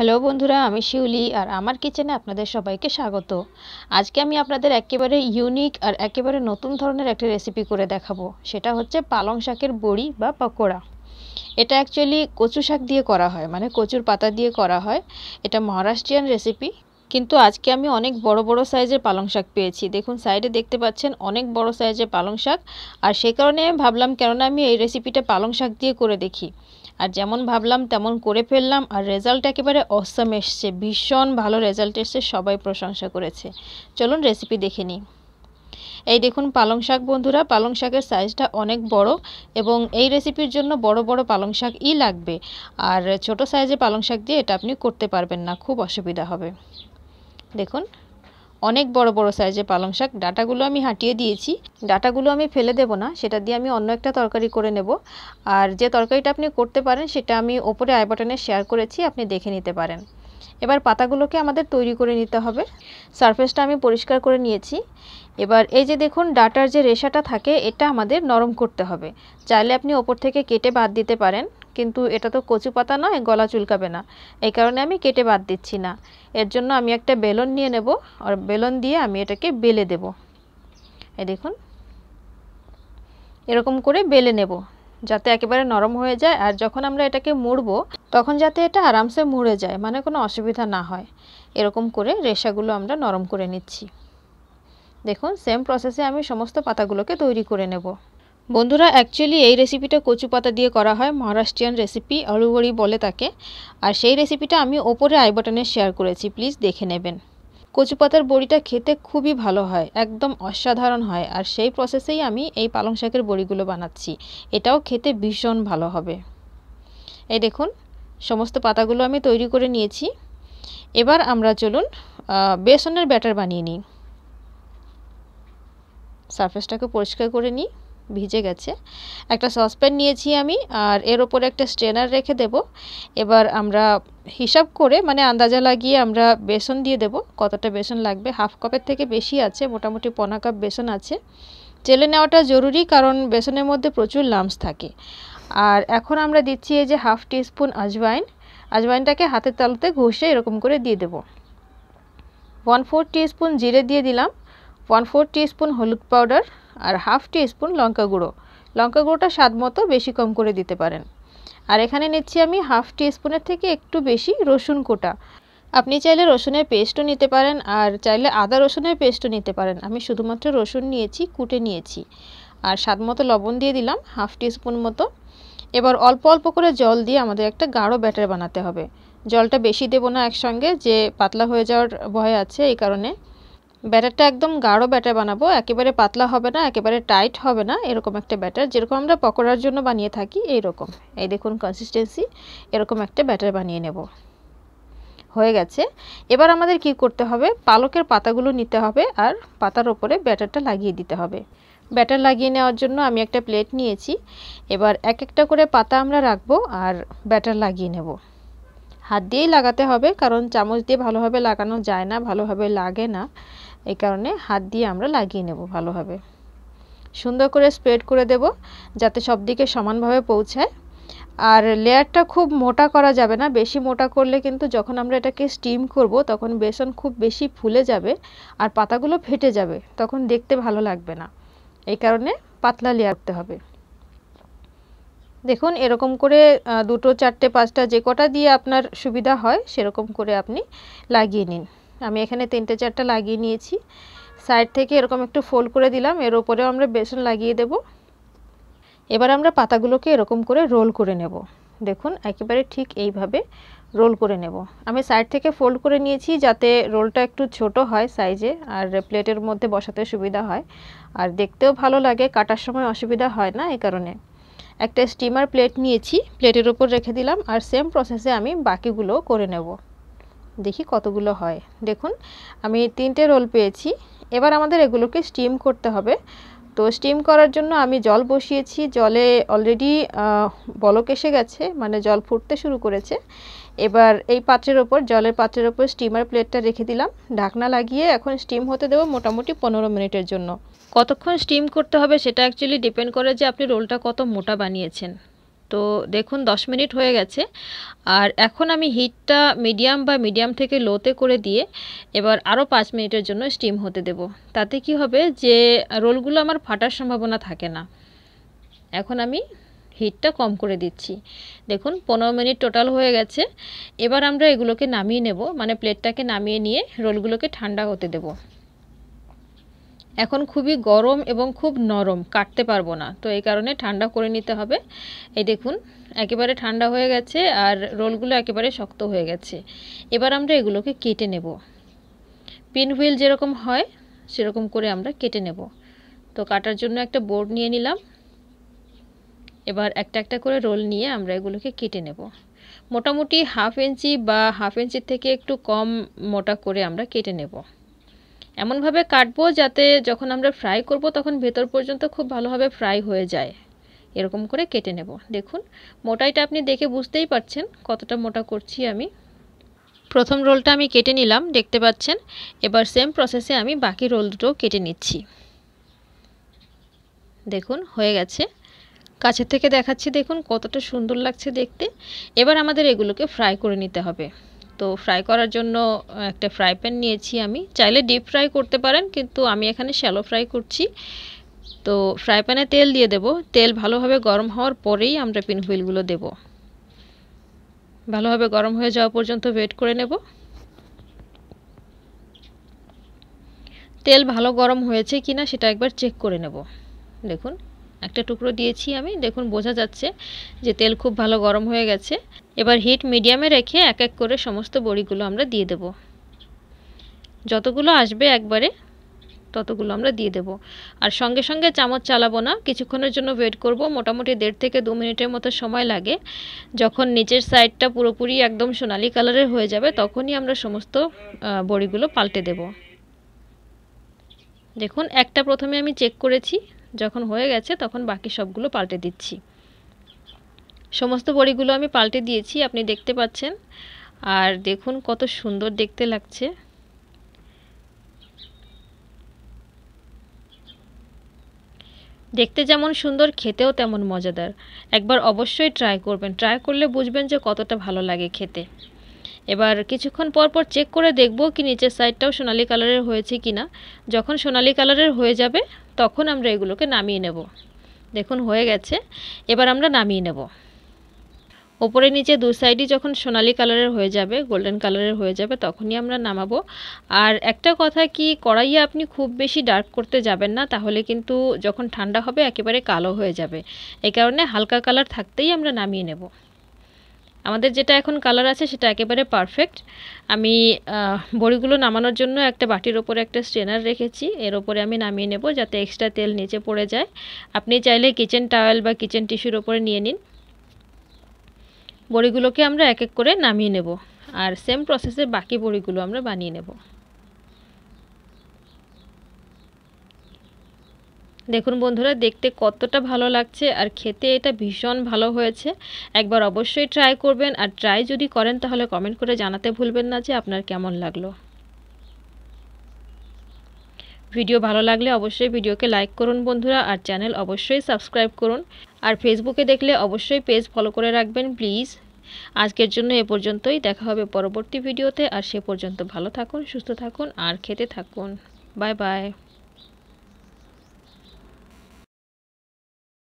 hello বন্ধুরা আমি শিউলি আর আমার কিচেনে আপনাদের সবাইকে স্বাগত আজকে আমি আপনাদের একেবারে ইউনিক আর একেবারে নতুন ধরনের একটা রেসিপি করে দেখাবো সেটা হচ্ছে পালং শাকের বড়ি বা পকোড়া এটা অ্যাকচুয়ালি কচু শাক দিয়ে করা হয় মানে কচুর পাতা দিয়ে করা হয় এটা মহারাষ্ট্রিয়ান রেসিপি কিন্তু আজকে আমি অনেক বড় বড় সাইজের পালং শাক পেয়েছি দেখুন সাইডে দেখতে পাচ্ছেন অনেক বড় সাইজের পালং শাক আর সে কারণে আমি ভাবলাম কেননা আমি এই রেসিপিটা পালং শাক দিয়ে করে দেখি আর যেমন ভাবলাম তেমন করে ফেললাম আর রেজাল্ট একেবারে অসম এসছে ভীষণ ভালো রেজাল্ট এসছে সবাই প্রশংসা করেছে চলুন রেসিপি দেখে নিই এই দেখুন পালং শাক বন্ধুরা পালং শাকের সাইজটা অনেক বড় এবং এই রেসিপির জন্য বড় বড় পালং শাকই লাগবে আর ছোট সাইজে পালং শাক দিয়ে এটা আপনি করতে পারবেন না খুব অসুবিধা হবে দেখুন অনেক বড় বড় সাইজে পালং শাক ডাটাগুলো আমি হাঁটিয়ে দিয়েছি ডাটাগুলো আমি ফেলে দেব না সেটা দিয়ে আমি অন্য একটা তরকারি করে নেব আর যে তরকারিটা আপনি করতে পারেন সেটা আমি ওপরে আই বাটনে শেয়ার করেছি আপনি দেখে নিতে পারেন এবার পাতাগুলোকে আমাদের তৈরি করে নিতে হবে সারফেসটা আমি পরিষ্কার করে নিয়েছি এবার এই যে দেখুন ডাটার যে রেশাটা থাকে এটা আমাদের নরম করতে হবে চাইলে আপনি ওপর থেকে কেটে বাদ দিতে পারেন কিন্তু এটা তো কচু পাতা নয় গলা চুলকাবে না এই কারণে আমি কেটে বাদ দিচ্ছি না এর জন্য আমি একটা বেলন নিয়ে নেব আর বেলন দিয়ে আমি এটাকে বেলে দেব এই দেখুন এরকম করে বেলে নেব যাতে একেবারে নরম হয়ে যায় আর যখন আমরা এটাকে মুড়বো তখন যাতে এটা আরামসে মুড়ে যায় মানে কোনো অসুবিধা না হয় এরকম করে রেশাগুলো আমরা নরম করে নিচ্ছি দেখুন সেম প্রসেসে আমি সমস্ত পাতাগুলোকে তৈরি করে নেব বন্ধুরা অ্যাকচুয়ালি এই রেসিপিটা কচু পাতা দিয়ে করা হয় মহারাষ্ট্রিয়ান রেসিপি আলুবড়ি বলে তাকে আর সেই রেসিপিটা আমি ওপরে আই বাটনে শেয়ার করেছি প্লিজ দেখে নেবেন কচু পাতার বড়িটা খেতে খুবই ভালো হয় একদম অসাধারণ হয় আর সেই প্রসেসেই আমি এই পালং শাকের বড়িগুলো বানাচ্ছি এটাও খেতে ভীষণ ভালো হবে এই দেখুন সমস্ত পাতাগুলো আমি তৈরি করে নিয়েছি এবার আমরা চলুন বেসনের ব্যাটার বানিয়ে নিই সারফেসটাকে পরিষ্কার করে নিই ভিজে গেছে একটা সসপ্যান নিয়েছি আমি আর এর ওপরে একটা স্ট্রেনার রেখে দেব এবার আমরা হিসাব করে মানে আন্দাজা লাগিয়ে আমরা বেসন দিয়ে দেব কতটা বেসন লাগবে হাফ কাপের থেকে বেশি আছে মোটামুটি পনা কাপ বেসন আছে চেলে নেওয়াটা জরুরি কারণ বেসনের মধ্যে প্রচুর লামস থাকে আর এখন আমরা দিচ্ছি এই যে হাফ টিস্পুন আজওয়াইন আজওয়াইনটাকে হাতের তালুতে ঘষে এরকম করে দিয়ে দেব ওয়ান ফোর টিস্পুন জিরে দিয়ে দিলাম ওয়ান ফোর স্পুন হলুদ পাউডার আর হাফ স্পুন লঙ্কা গুঁড়ো লঙ্কা গুঁড়োটা স্বাদ মতো বেশি কম করে দিতে পারেন আর এখানে নিচ্ছি আমি হাফ স্পুনের থেকে একটু বেশি রসুন কোটা আপনি চাইলে রসুনের পেস্টও নিতে পারেন আর চাইলে আদা রসুনের পেস্টও নিতে পারেন আমি শুধুমাত্র রসুন নিয়েছি কুটে নিয়েছি আর স্বাদ মতো লবণ দিয়ে দিলাম হাফ স্পুন মতো এবার অল্প অল্প করে জল দিয়ে আমাদের একটা গাঢ় ব্যাটার বানাতে হবে জলটা বেশি দেবো না একসঙ্গে যে পাতলা হয়ে যাওয়ার ভয় আছে এই কারণে ব্যাটারটা একদম গাঢ় ব্যাটার বানাবো একেবারে পাতলা হবে না একেবারে টাইট হবে না এরকম একটা ব্যাটার যেরকম আমরা পকোড়ার জন্য বানিয়ে থাকি এইরকম এই দেখুন কনসিস্টেন্সি এরকম একটা ব্যাটার বানিয়ে নেব হয়ে গেছে এবার আমাদের কি করতে হবে পালকের পাতাগুলো নিতে হবে আর পাতার ওপরে ব্যাটারটা লাগিয়ে দিতে হবে ব্যাটার লাগিয়ে নেওয়ার জন্য আমি একটা প্লেট নিয়েছি এবার এক একটা করে পাতা আমরা রাখবো আর ব্যাটার লাগিয়ে নেব হাত দিয়েই লাগাতে হবে কারণ চামচ দিয়ে ভালোভাবে লাগানো যায় না ভালোভাবে লাগে না এই কারণে হাত দিয়ে আমরা লাগিয়ে নেব ভালোভাবে সুন্দর করে স্প্রেড করে দেব যাতে সব দিকে সমানভাবে পৌঁছায় আর লেয়ারটা খুব মোটা করা যাবে না বেশি মোটা করলে কিন্তু যখন আমরা এটাকে স্টিম করব তখন বেসন খুব বেশি ফুলে যাবে আর পাতাগুলো ফেটে যাবে তখন দেখতে ভালো লাগবে না এই কারণে পাতলা লেয়ার করতে হবে দেখুন এরকম করে দুটো চারটে পাঁচটা যে কটা দিয়ে আপনার সুবিধা হয় সেরকম করে আপনি লাগিয়ে নিন আমি এখানে তিনটে চারটা লাগিয়ে নিয়েছি সাইড থেকে এরকম একটু ফোল্ড করে দিলাম এর ওপরেও আমরা বেসন লাগিয়ে দেব এবার আমরা পাতাগুলোকে এরকম করে রোল করে নেব দেখুন একেবারে ঠিক এইভাবে রোল করে নেব আমি সাইড থেকে ফোল্ড করে নিয়েছি যাতে রোলটা একটু ছোট হয় সাইজে আর প্লেটের মধ্যে বসাতে সুবিধা হয় আর দেখতেও ভালো লাগে কাটার সময় অসুবিধা হয় না এই কারণে একটা স্টিমার প্লেট নিয়েছি প্লেটের ওপর রেখে দিলাম আর সেম প্রসেসে আমি বাকিগুলো করে নেব দেখি কতগুলো হয় দেখুন আমি তিনটে রোল পেয়েছি এবার আমাদের এগুলোকে স্টিম করতে হবে তো স্টিম করার জন্য আমি জল বসিয়েছি জলে অলরেডি বলক এসে গেছে মানে জল ফুটতে শুরু করেছে এবার এই পাত্রের ওপর জলের পাত্রের ওপর স্টিমার প্লেটটা রেখে দিলাম ঢাকনা লাগিয়ে এখন স্টিম হতে দেবো মোটামুটি পনেরো মিনিটের জন্য কতক্ষণ স্টিম করতে হবে সেটা অ্যাকচুয়ালি ডিপেন্ড করে যে আপনি রোলটা কত মোটা বানিয়েছেন তো দেখুন 10 মিনিট হয়ে গেছে আর এখন আমি হিটটা মিডিয়াম বা মিডিয়াম থেকে লোতে করে দিয়ে এবার আরও 5 মিনিটের জন্য স্টিম হতে দেব তাতে কি হবে যে রোলগুলো আমার ফাটার সম্ভাবনা থাকে না এখন আমি হিটটা কম করে দিচ্ছি দেখুন পনেরো মিনিট টোটাল হয়ে গেছে এবার আমরা এগুলোকে নামিয়ে নেব মানে প্লেটটাকে নামিয়ে নিয়ে রোলগুলোকে ঠান্ডা হতে দেবো এখন খুবই গরম এবং খুব নরম কাটতে পারবো না তো এই কারণে ঠান্ডা করে নিতে হবে এই দেখুন একেবারে ঠান্ডা হয়ে গেছে আর রোলগুলো একেবারে শক্ত হয়ে গেছে এবার আমরা এগুলোকে কেটে নেব পিন হুইল যেরকম হয় সেরকম করে আমরা কেটে নেব তো কাটার জন্য একটা বোর্ড নিয়ে নিলাম এবার একটা একটা করে রোল নিয়ে আমরা এগুলোকে কেটে নেব মোটামুটি হাফ ইঞ্চি বা হাফ ইঞ্চির থেকে একটু কম মোটা করে আমরা কেটে নেব এমনভাবে কাটবো যাতে যখন আমরা ফ্রাই করব তখন ভেতর পর্যন্ত খুব ভালোভাবে ফ্রাই হয়ে যায় এরকম করে কেটে নেব দেখুন মোটাইটা আপনি দেখে বুঝতেই পারছেন কতটা মোটা করছি আমি প্রথম রোলটা আমি কেটে নিলাম দেখতে পাচ্ছেন এবার সেম প্রসেসে আমি বাকি রোল দুটো কেটে নিচ্ছি দেখুন হয়ে গেছে কাছে থেকে দেখাচ্ছি দেখুন কতটা সুন্দর লাগছে দেখতে এবার আমাদের এগুলোকে ফ্রাই করে নিতে হবে তো ফ্রাই করার জন্য একটা ফ্রাই প্যান নিয়েছি আমি চাইলে ডিপ ফ্রাই করতে পারেন কিন্তু আমি এখানে শ্যালো ফ্রাই করছি তো ফ্রাই প্যানে তেল দিয়ে দেব তেল ভালোভাবে গরম হওয়ার পরেই আমরা পিনহুইলগুলো দেব ভালোভাবে গরম হয়ে যাওয়া পর্যন্ত ওয়েট করে নেব তেল ভালো গরম হয়েছে কিনা সেটা একবার চেক করে নেব দেখুন একটা টুকরো দিয়েছি আমি দেখুন বোঝা যাচ্ছে যে তেল খুব ভালো গরম হয়ে গেছে এবার হিট মিডিয়ামে রেখে এক এক করে সমস্ত বড়িগুলো আমরা দিয়ে দেব যতগুলো আসবে একবারে ততগুলো আমরা দিয়ে দেব আর সঙ্গে সঙ্গে চামচ চালাবো না কিছুক্ষণের জন্য ওয়েট করব মোটামুটি দেড় থেকে দু মিনিটের মতো সময় লাগে যখন নিচের সাইডটা পুরোপুরি একদম সোনালি কালারের হয়ে যাবে তখনই আমরা সমস্ত বড়িগুলো পাল্টে দেব দেখুন একটা প্রথমে আমি চেক করেছি যখন হয়ে গেছে তখন বাকি সবগুলো পাল্টে দিচ্ছি সমস্ত বড়িগুলো আমি পাল্টে দিয়েছি আপনি দেখতে পাচ্ছেন আর দেখুন কত সুন্দর দেখতে লাগছে দেখতে যেমন সুন্দর খেতেও তেমন মজাদার একবার অবশ্যই ট্রাই করবেন ট্রাই করলে বুঝবেন যে কতটা ভালো লাগে খেতে এবার কিছুক্ষণ পর পর চেক করে দেখব কি নিচের সাইডটাও সোনালি কালারের হয়েছে কি না যখন সোনালি কালারের হয়ে যাবে তখন আমরা এগুলোকে নামিয়ে নেব দেখুন হয়ে গেছে এবার আমরা নামিয়ে নেব ওপরে নিচে দু সাইডই যখন সোনালি কালারের হয়ে যাবে গোল্ডেন কালারের হয়ে যাবে তখনই আমরা নামাবো আর একটা কথা কি কড়াইয়ে আপনি খুব বেশি ডার্ক করতে যাবেন না তাহলে কিন্তু যখন ঠান্ডা হবে একেবারে কালো হয়ে যাবে এই কারণে হালকা কালার থাকতেই আমরা নামিয়ে নেব আমাদের যেটা এখন কালার আছে সেটা একেবারে পারফেক্ট আমি বড়িগুলো নামানোর জন্য একটা বাটির ওপরে একটা স্ট্রেনার রেখেছি এর ওপরে আমি নামিয়ে নেব যাতে এক্সট্রা তেল নিচে পড়ে যায় আপনি চাইলে কিচেন টাওয়েল বা কিচেন টিস্যুর ওপরে নিয়ে নিন বড়িগুলোকে আমরা এক এক করে নামিয়ে নেব আর সেম প্রসেসে বাকি বড়িগুলো আমরা বানিয়ে নেব দেখুন বন্ধুরা দেখতে কতটা ভালো লাগছে আর খেতে এটা ভীষণ ভালো হয়েছে একবার অবশ্যই ট্রাই করবেন আর ট্রাই যদি করেন তাহলে কমেন্ট করে জানাতে ভুলবেন না যে আপনার কেমন লাগলো ভিডিও ভালো লাগলে অবশ্যই ভিডিওকে লাইক করুন বন্ধুরা আর চ্যানেল অবশ্যই সাবস্ক্রাইব করুন আর ফেসবুকে দেখলে অবশ্যই পেজ ফলো করে রাখবেন প্লিজ আজকের জন্য এ পর্যন্তই দেখা হবে পরবর্তী ভিডিওতে আর সে পর্যন্ত ভালো থাকুন সুস্থ থাকুন আর খেতে থাকুন বাই বাই